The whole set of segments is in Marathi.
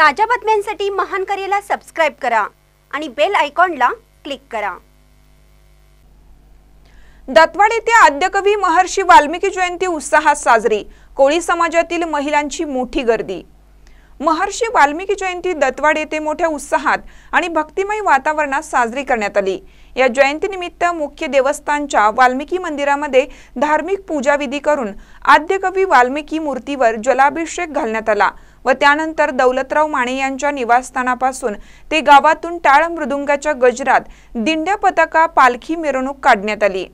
ताज्या बातम्यांसाठी महान करेला सबस्क्राईब करा आणि बेल आयकॉनला क्लिक करा दातवाड येथे आद्यकवी महर्षी वाल्मिकी जयंती उत्साहात साजरी कोळी समाजातील महिलांची मोठी गर्दी महर्षी वाल्मिकी जयंती दतवाड येथे मोठ्या उत्साहात आणि भक्तिमय वातावरणात साजरी करण्यात आली या जयंतीनिमित्त मुख्य देवस्थानच्या वाल्मिकी मंदिरामध्ये धार्मिक पूजाविधी करून आद्यकवी वाल्मिकी मूर्तीवर जलाभिषेक घालण्यात आला व त्यानंतर दौलतराव माने यांच्या निवासस्थानापासून ते गावातून टाळ मृदुंगाच्या गजरात दिंड्या पताका पालखी मिरवणूक काढण्यात आली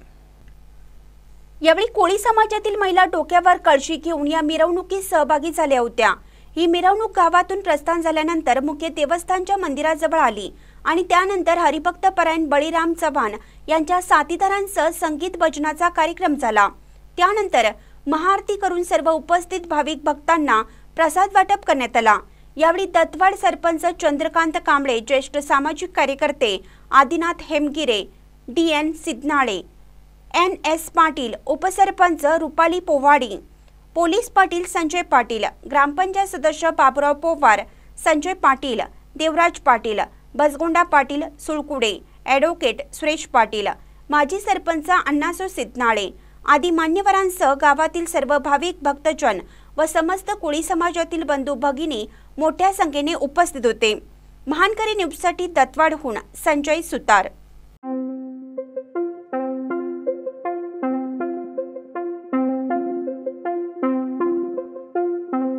यावेळी कोळी समाजातील महिला डोक्यावर कळशी घेऊन या मिरवणुकीत सहभागी झाल्या होत्या ही मिरवणूक गावातून प्रस्थान झाल्यानंतर मुख्य देवस्थानच्या मंदिराजवळ आली आणि त्यानंतर हरिभक्त परायण बळीराम चव्हाण यांच्या साथीदारांसह संगीत भजनाचा कार्यक्रम झाला त्यानंतर महाआरती करून सर्व उपस्थित भाविक भक्तांना प्रसाद वाटप करण्यात आला यावेळी दत्तवाड सरपंच चंद्रकांत कांबळे ज्येष्ठ सामाजिक कार्यकर्ते Adinath Hemgire D N Siddhanale N S Patil उपसरपंच रुपाली पोवाडी पोलीस पाटील संजय पाटील ग्रामपंचायत सदस्य बाबुराव पोवार संजय पाटील देवराज पाटील बसगोंडा पाटील सुळकुडे ॲडव्होकेट सुरेश पाटील माजी सरपंच अण्णासो सिद्धनाळे आदी मान्यवरांसह गावातील सर्व भाविक भक्तजन व समस्त कुळी समाजातील बंधू भगिनी मोठ्या संख्येने उपस्थित होते महानकरी न्यूजसाठी हुन संजय सुतार